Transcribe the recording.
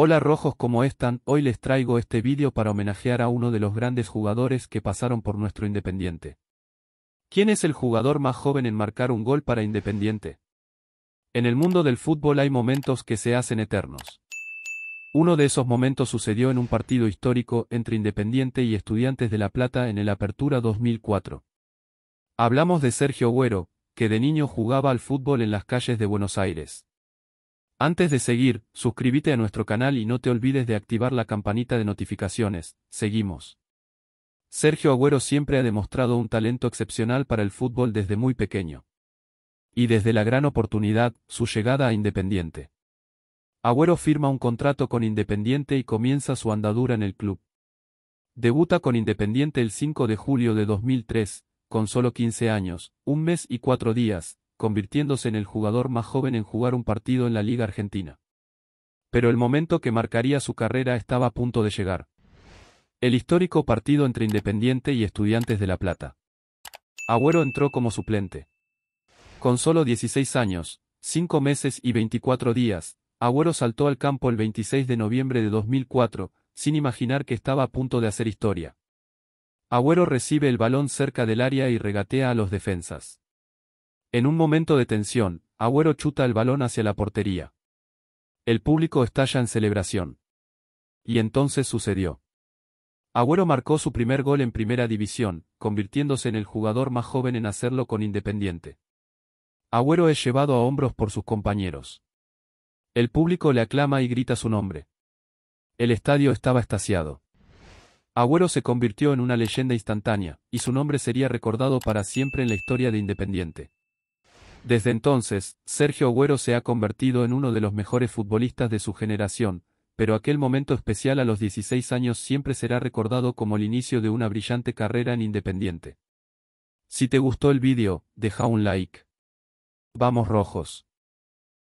Hola rojos cómo están, hoy les traigo este vídeo para homenajear a uno de los grandes jugadores que pasaron por nuestro Independiente. ¿Quién es el jugador más joven en marcar un gol para Independiente? En el mundo del fútbol hay momentos que se hacen eternos. Uno de esos momentos sucedió en un partido histórico entre Independiente y Estudiantes de La Plata en el Apertura 2004. Hablamos de Sergio Güero, que de niño jugaba al fútbol en las calles de Buenos Aires. Antes de seguir, suscríbete a nuestro canal y no te olvides de activar la campanita de notificaciones. Seguimos. Sergio Agüero siempre ha demostrado un talento excepcional para el fútbol desde muy pequeño. Y desde la gran oportunidad, su llegada a Independiente. Agüero firma un contrato con Independiente y comienza su andadura en el club. Debuta con Independiente el 5 de julio de 2003, con solo 15 años, un mes y cuatro días, convirtiéndose en el jugador más joven en jugar un partido en la Liga Argentina. Pero el momento que marcaría su carrera estaba a punto de llegar. El histórico partido entre Independiente y Estudiantes de La Plata. Agüero entró como suplente. Con solo 16 años, 5 meses y 24 días, Agüero saltó al campo el 26 de noviembre de 2004, sin imaginar que estaba a punto de hacer historia. Agüero recibe el balón cerca del área y regatea a los defensas. En un momento de tensión, Agüero chuta el balón hacia la portería. El público estalla en celebración. Y entonces sucedió. Agüero marcó su primer gol en Primera División, convirtiéndose en el jugador más joven en hacerlo con Independiente. Agüero es llevado a hombros por sus compañeros. El público le aclama y grita su nombre. El estadio estaba estasiado. Agüero se convirtió en una leyenda instantánea, y su nombre sería recordado para siempre en la historia de Independiente. Desde entonces, Sergio Agüero se ha convertido en uno de los mejores futbolistas de su generación, pero aquel momento especial a los 16 años siempre será recordado como el inicio de una brillante carrera en Independiente. Si te gustó el vídeo, deja un like. Vamos rojos.